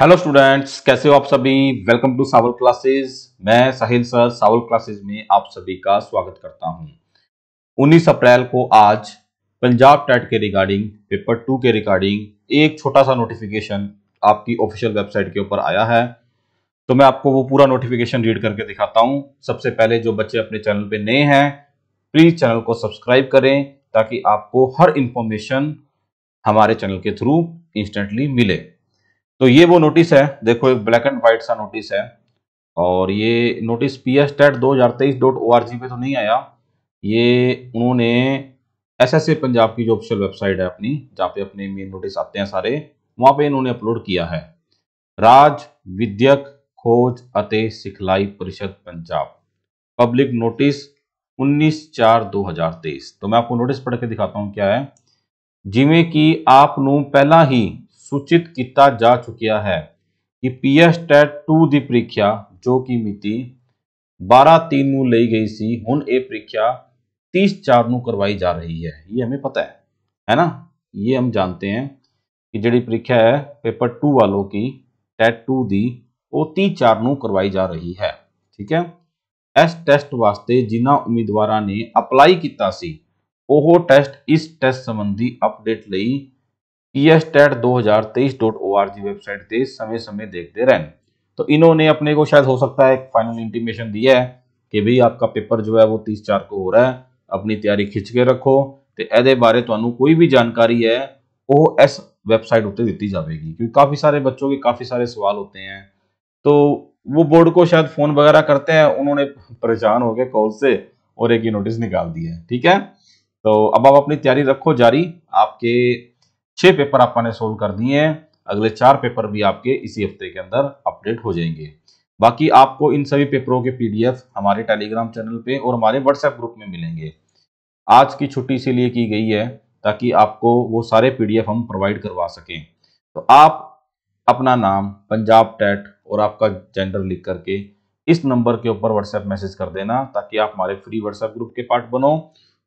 hello students कैसे हो आप सभी वेलकम टू सावल क्लासेस मैं साहिल सर सावल क्लासेस में आप सभी का स्वागत करता हूं 19 अप्रैल को आज पंजाब टेट के रिगार्डिंग पेपर टू के रिगार्डिंग एक छोटा सा नोटिफिकेशन आपकी ऑफिशियल वेबसाइट के ऊपर आया है तो मैं आपको वो पूरा नोटिफिकेशन रीड करके दिखाता हूँ सबसे पहले जो बच्चे अपने चैनल पर नए हैं प्लीज़ चैनल को सब्सक्राइब करें ताकि आपको हर इंफॉर्मेशन हमारे चैनल के थ्रू इंस्टेंटली मिले तो ये वो नोटिस है देखो एक ब्लैक एंड व्हाइट सा नोटिस है और ये नोटिस पी एस टेट दो हज़ार तेईस डॉट ओ आर जी पे तो नहीं आया ये उन्होंने एस एस ए पंजाब की जो ऑफिशियल वेबसाइट है अपनी जहाँ पे अपने मेन नोटिस आते हैं सारे वहाँ पे इन्होंने अपलोड किया है राज विद्यक खोज अते सिखलाई परिषद पंजाब पब्लिक नोटिस 19 चार 2023 तो मैं आपको नोटिस पढ़ के दिखाता हूँ क्या है जिमें कि आपू पहला ही सूचित किया जा चुकिया है कि पी एस टैट टू की प्रीख्या जो कि मिति बारह तीन नई गई सी हूँ ये प्रीख्या तीस चार करवाई जा रही है ये हमें पता है है ना ये हम जानते हैं कि जी प्रीख्या है पेपर टू वालों की टैट टू की वो तीस चार करवाई जा रही है ठीक है इस टैसट वास्ते जिन्हों उम्मीदवार ने अपलाई किया टैसट इस टैसट संबंधी अपडेट लिए estateteis.org वेबसाइट पे समय समय देखते रहना तो इन्होंने अपने को शायद हो सकता है फाइनल इंटीमेशन दिया है कि भाई आपका पेपर जो है वो तीस चार को हो रहा है अपनी तैयारी खिंच के रखो तो ए बारे ਤੁਹਾਨੂੰ कोई भी जानकारी है ਉਹ इस ਵੈਬਸਾਈਟ उत्ते दी जाएगी क्योंकि काफ़ी सारे बच्चों के काफ़ी सारे सवाल होते हैं तो वो बोर्ड को शायद फ़ोन वगैरह करते हैं उन्होंने परेशान हो गए कॉल से और एक ही नोटिस निकाल दिया है ठीक है तो अब आप अपनी तैयारी रखो जारी आपके छह पेपर आपने सोल्व कर दिए हैं अगले चार पेपर भी आपके इसी हफ्ते के अंदर अपडेट हो जाएंगे बाकी आपको इन सभी पेपरों के पीडीएफ हमारे टेलीग्राम चैनल पे और हमारे व्हाट्सएप ग्रुप में मिलेंगे आज की छुट्टी इसीलिए की गई है ताकि आपको वो सारे पीडीएफ हम प्रोवाइड करवा सकें तो आप अपना नाम पंजाब टेट और आपका जेंडर लिख करके इस नंबर के ऊपर व्हाट्सएप मैसेज कर देना ताकि आप हमारे फ्री व्हाट्सएप ग्रुप के पार्ट बनो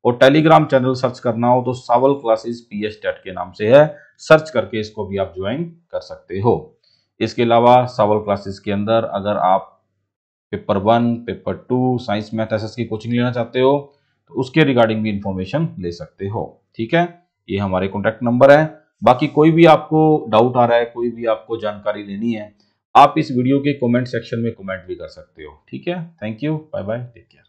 और टेलीग्राम चैनल सर्च करना हो तो सावल क्लासेस पी एच टेट के नाम से है सर्च करके इसको भी आप ज्वाइन कर सकते हो इसके अलावा सावल क्लासेस के अंदर अगर आप paper one paper two science maths की कोचिंग लेना चाहते हो तो उसके रिगार्डिंग भी इंफॉर्मेशन ले सकते हो ठीक है ये हमारे कॉन्टैक्ट नंबर है बाकी कोई भी आपको डाउट आ रहा है कोई भी आपको जानकारी लेनी है आप इस वीडियो के कमेंट सेक्शन में कमेंट भी कर सकते हो ठीक है thank you bye bye take care